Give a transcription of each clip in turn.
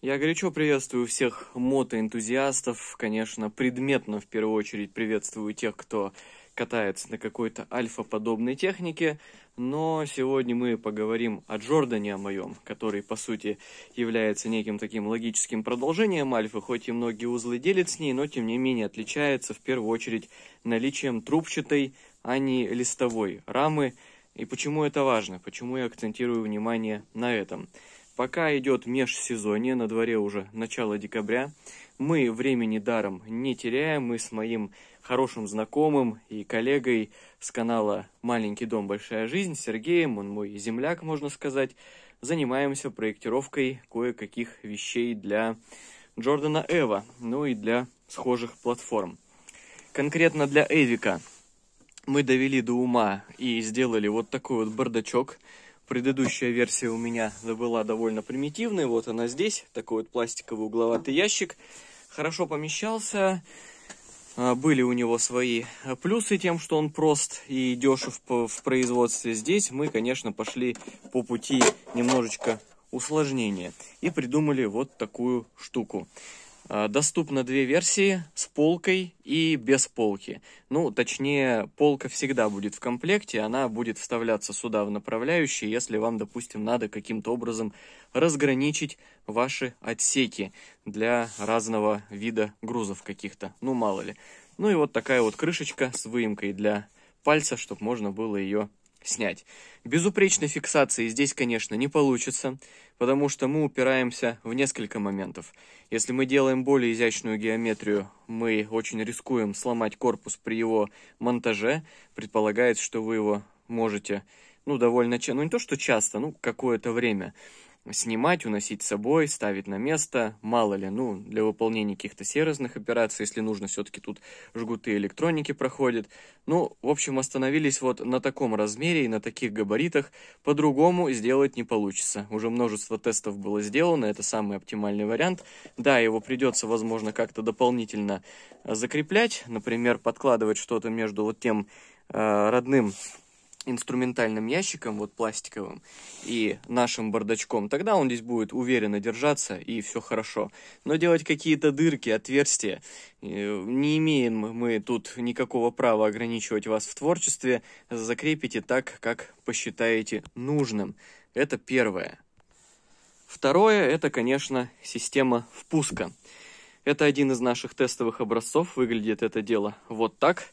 Я горячо приветствую всех мотоэнтузиастов, конечно, предметно в первую очередь приветствую тех, кто катается на какой-то альфа-подобной технике, но сегодня мы поговорим о Джордане, о моем, который, по сути, является неким таким логическим продолжением альфы, хоть и многие узлы делят с ней, но, тем не менее, отличается в первую очередь наличием трубчатой, а не листовой рамы, и почему это важно, почему я акцентирую внимание на этом – Пока идет межсезонье, на дворе уже начало декабря, мы времени даром не теряем. Мы с моим хорошим знакомым и коллегой с канала «Маленький дом. Большая жизнь» Сергеем, он мой земляк, можно сказать, занимаемся проектировкой кое-каких вещей для Джордана Эва, ну и для схожих платформ. Конкретно для Эвика мы довели до ума и сделали вот такой вот бардачок – Предыдущая версия у меня была довольно примитивной. Вот она здесь, такой вот пластиковый угловатый ящик. Хорошо помещался. А, были у него свои а, плюсы тем, что он прост и дешев в производстве. Здесь мы, конечно, пошли по пути немножечко усложнения и придумали вот такую штуку. А, доступно две версии с полкой и без полки. Ну, точнее, полка всегда будет в комплекте, она будет вставляться сюда в направляющий, если вам, допустим, надо каким-то образом разграничить ваши отсеки для разного вида грузов каких-то, ну мало ли. Ну и вот такая вот крышечка с выемкой для пальца, чтобы можно было ее снять. Безупречной фиксации здесь, конечно, не получится потому что мы упираемся в несколько моментов. Если мы делаем более изящную геометрию, мы очень рискуем сломать корпус при его монтаже. Предполагается, что вы его можете, ну, довольно часто, ну, не то, что часто, ну, какое-то время снимать, уносить с собой, ставить на место. Мало ли, ну, для выполнения каких-то сервисных операций, если нужно, все-таки тут жгуты электроники проходят. Ну, в общем, остановились вот на таком размере и на таких габаритах. По-другому сделать не получится. Уже множество тестов было сделано, это самый оптимальный вариант. Да, его придется, возможно, как-то дополнительно э, закреплять, например, подкладывать что-то между вот тем э, родным инструментальным ящиком, вот пластиковым, и нашим бардачком, тогда он здесь будет уверенно держаться и все хорошо. Но делать какие-то дырки, отверстия, э, не имеем мы тут никакого права ограничивать вас в творчестве, закрепите так, как посчитаете нужным. Это первое. Второе – это, конечно, система впуска. Это один из наших тестовых образцов. Выглядит это дело вот так.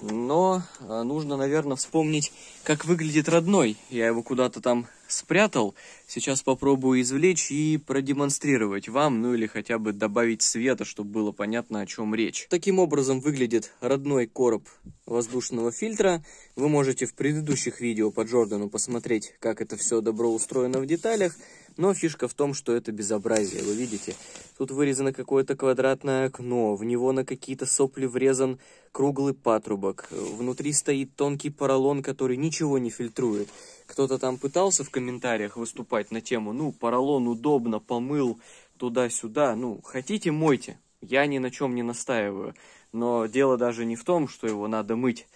Но а, нужно, наверное, вспомнить, как выглядит родной. Я его куда-то там спрятал. Сейчас попробую извлечь и продемонстрировать вам, ну или хотя бы добавить света, чтобы было понятно, о чем речь. Таким образом выглядит родной короб воздушного фильтра. Вы можете в предыдущих видео по Джордану посмотреть, как это все добро устроено в деталях. Но фишка в том, что это безобразие, вы видите. Тут вырезано какое-то квадратное окно, в него на какие-то сопли врезан круглый патрубок. Внутри стоит тонкий поролон, который ничего не фильтрует кто-то там пытался в комментариях выступать на тему, ну, поролон удобно, помыл туда-сюда, ну, хотите, мойте. Я ни на чем не настаиваю. Но дело даже не в том, что его надо мыть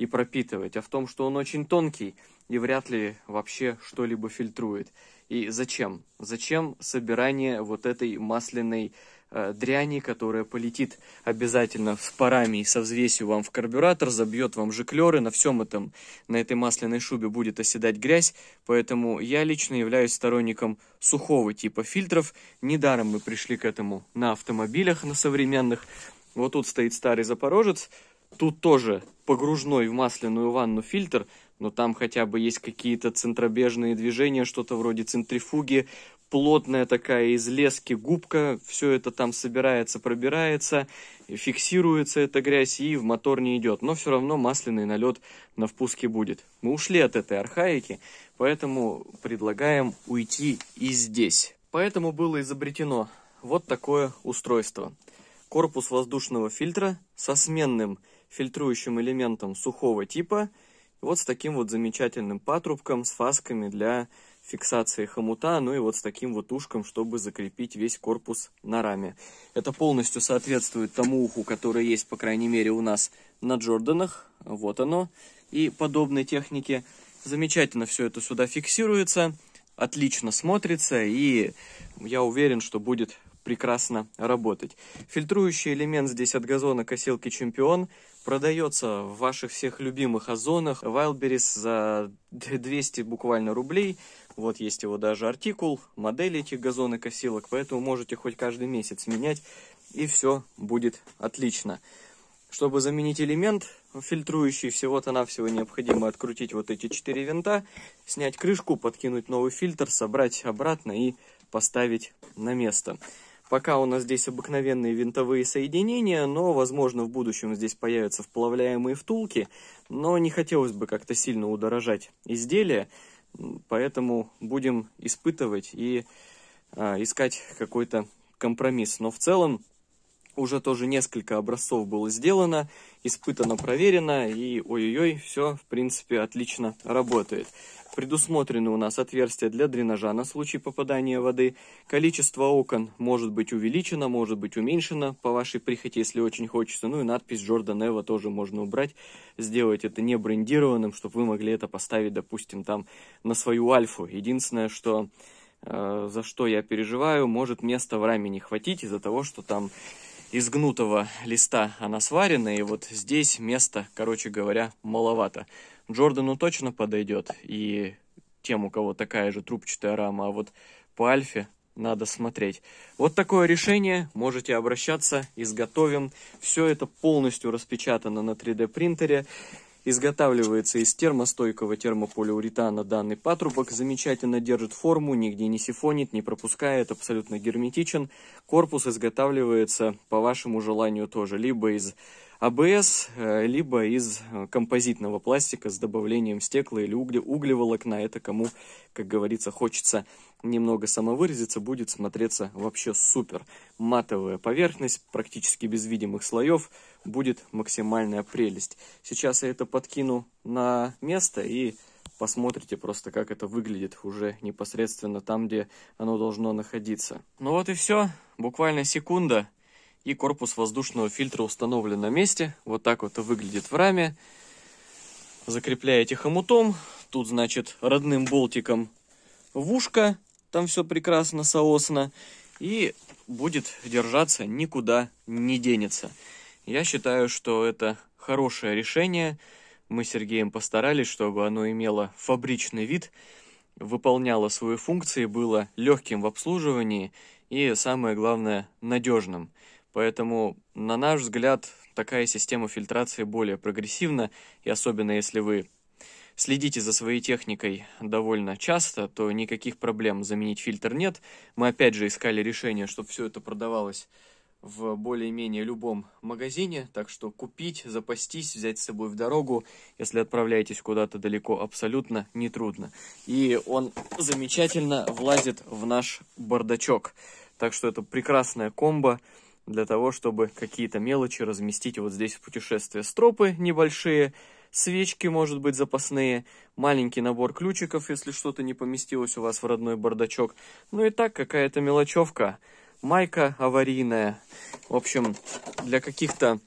и пропитывать, а в том, что он очень тонкий и вряд ли вообще что-либо фильтрует. И зачем? Зачем собирание вот этой масляной э, дряни, которая полетит обязательно с парами и со взвесью вам в карбюратор, забьет вам жиклеры, на всем этом, на этой масляной шубе будет оседать грязь, поэтому я лично являюсь сторонником сухого типа фильтров, недаром мы пришли к этому на автомобилях, на современных, вот тут стоит старый Запорожец, Тут тоже погружной в масляную ванну фильтр, но там хотя бы есть какие-то центробежные движения, что-то вроде центрифуги, плотная такая из лески губка, все это там собирается, пробирается, фиксируется эта грязь и в мотор не идет. Но все равно масляный налет на впуске будет. Мы ушли от этой архаики, поэтому предлагаем уйти и здесь. Поэтому было изобретено вот такое устройство. Корпус воздушного фильтра со сменным фильтром фильтрующим элементом сухого типа, вот с таким вот замечательным патрубком, с фасками для фиксации хомута, ну и вот с таким вот ушком, чтобы закрепить весь корпус на раме. Это полностью соответствует тому уху, который есть, по крайней мере, у нас на Джорданах. Вот оно. И подобной технике. Замечательно все это сюда фиксируется, отлично смотрится, и я уверен, что будет прекрасно работать. Фильтрующий элемент здесь от газона косилки Чемпион продается в ваших всех любимых озонах. Wildberries за 200 буквально рублей. Вот есть его даже артикул, модели этих газонокосилок, поэтому можете хоть каждый месяц менять, и все будет отлично. Чтобы заменить элемент фильтрующий, всего-то нам всего необходимо открутить вот эти четыре винта, снять крышку, подкинуть новый фильтр, собрать обратно и поставить на место. Пока у нас здесь обыкновенные винтовые соединения, но, возможно, в будущем здесь появятся вплавляемые втулки, но не хотелось бы как-то сильно удорожать изделие, поэтому будем испытывать и э, искать какой-то компромисс. Но в целом уже тоже несколько образцов было сделано, испытано, проверено, и ой-ой-ой, все, в принципе, отлично работает. Предусмотрены у нас отверстия для дренажа на случай попадания воды. Количество окон может быть увеличено, может быть уменьшено по вашей прихоти, если очень хочется. Ну и надпись Джордан Эва тоже можно убрать, сделать это не брендированным, чтобы вы могли это поставить, допустим, там на свою альфу. Единственное, что э, за что я переживаю, может места в раме не хватить из-за того, что там изгнутого листа она сварена, и вот здесь места, короче говоря, маловато. Джордану точно подойдет, и тем, у кого такая же трубчатая рама, а вот по Альфе надо смотреть. Вот такое решение, можете обращаться, изготовим. Все это полностью распечатано на 3D принтере. Изготавливается из термостойкого термополиуретана данный патрубок, замечательно держит форму, нигде не сифонит, не пропускает, абсолютно герметичен. Корпус изготавливается по вашему желанию тоже, либо из АБС, э, либо из э, композитного пластика с добавлением стекла или угля, углеволокна. Это кому, как говорится, хочется немного самовыразиться, будет смотреться вообще супер. Матовая поверхность, практически без видимых слоев, будет максимальная прелесть. Сейчас я это подкину на место и посмотрите просто, как это выглядит уже непосредственно там, где оно должно находиться. Ну вот и все, буквально секунда, и корпус воздушного фильтра установлен на месте. Вот так вот выглядит в раме. Закрепляете хомутом, тут, значит, родным болтиком в ушко, там все прекрасно, соосно, и будет держаться, никуда не денется. Я считаю, что это хорошее решение. Мы с Сергеем постарались, чтобы оно имело фабричный вид, выполняло свои функции, было легким в обслуживании и, самое главное, надежным. Поэтому, на наш взгляд, такая система фильтрации более прогрессивна, и особенно если вы следите за своей техникой довольно часто, то никаких проблем заменить фильтр нет. Мы опять же искали решение, чтобы все это продавалось в более-менее любом магазине, так что купить, запастись, взять с собой в дорогу, если отправляетесь куда-то далеко, абсолютно нетрудно. И он замечательно влазит в наш бардачок. Так что это прекрасная комбо для того, чтобы какие-то мелочи разместить вот здесь в путешествие. Стропы небольшие, свечки, может быть, запасные, маленький набор ключиков, если что-то не поместилось у вас в родной бардачок. Ну и так, какая-то мелочевка. Майка аварийная. В общем, для каких-то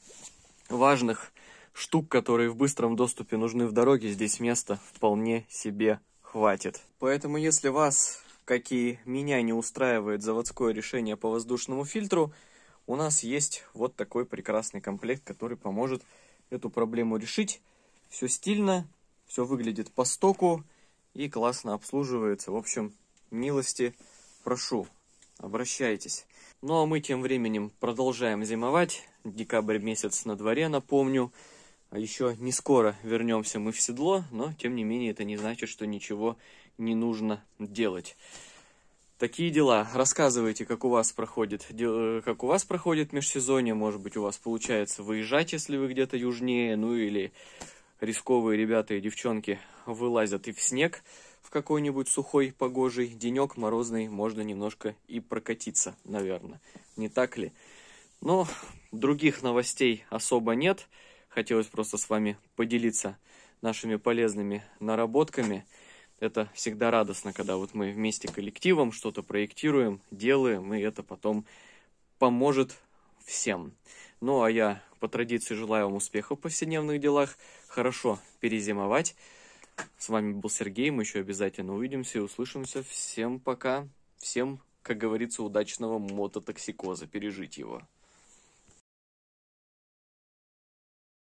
важных штук, которые в быстром доступе нужны в дороге, здесь места вполне себе хватит. Поэтому, если вас, как и меня, не устраивает заводское решение по воздушному фильтру, у нас есть вот такой прекрасный комплект, который поможет эту проблему решить. Все стильно, все выглядит по стоку и классно обслуживается. В общем, милости прошу, обращайтесь. Ну а мы тем временем продолжаем зимовать. Декабрь месяц на дворе, напомню. А Еще не скоро вернемся мы в седло, но тем не менее это не значит, что ничего не нужно делать. Такие дела. Рассказывайте, как у вас проходит, э, как у вас проходит межсезонье. Может быть, у вас получается выезжать, если вы где-то южнее. Ну или рисковые ребята и девчонки вылазят и в снег в какой-нибудь сухой, погожий денек морозный. Можно немножко и прокатиться, наверное. Не так ли? Но других новостей особо нет. Хотелось просто с вами поделиться нашими полезными наработками – это всегда радостно, когда вот мы вместе коллективом что-то проектируем, делаем, и это потом поможет всем. Ну а я по традиции желаю вам успехов в повседневных делах, хорошо перезимовать. С вами был Сергей, мы еще обязательно увидимся и услышимся. Всем пока, всем, как говорится, удачного мототоксикоза, пережить его.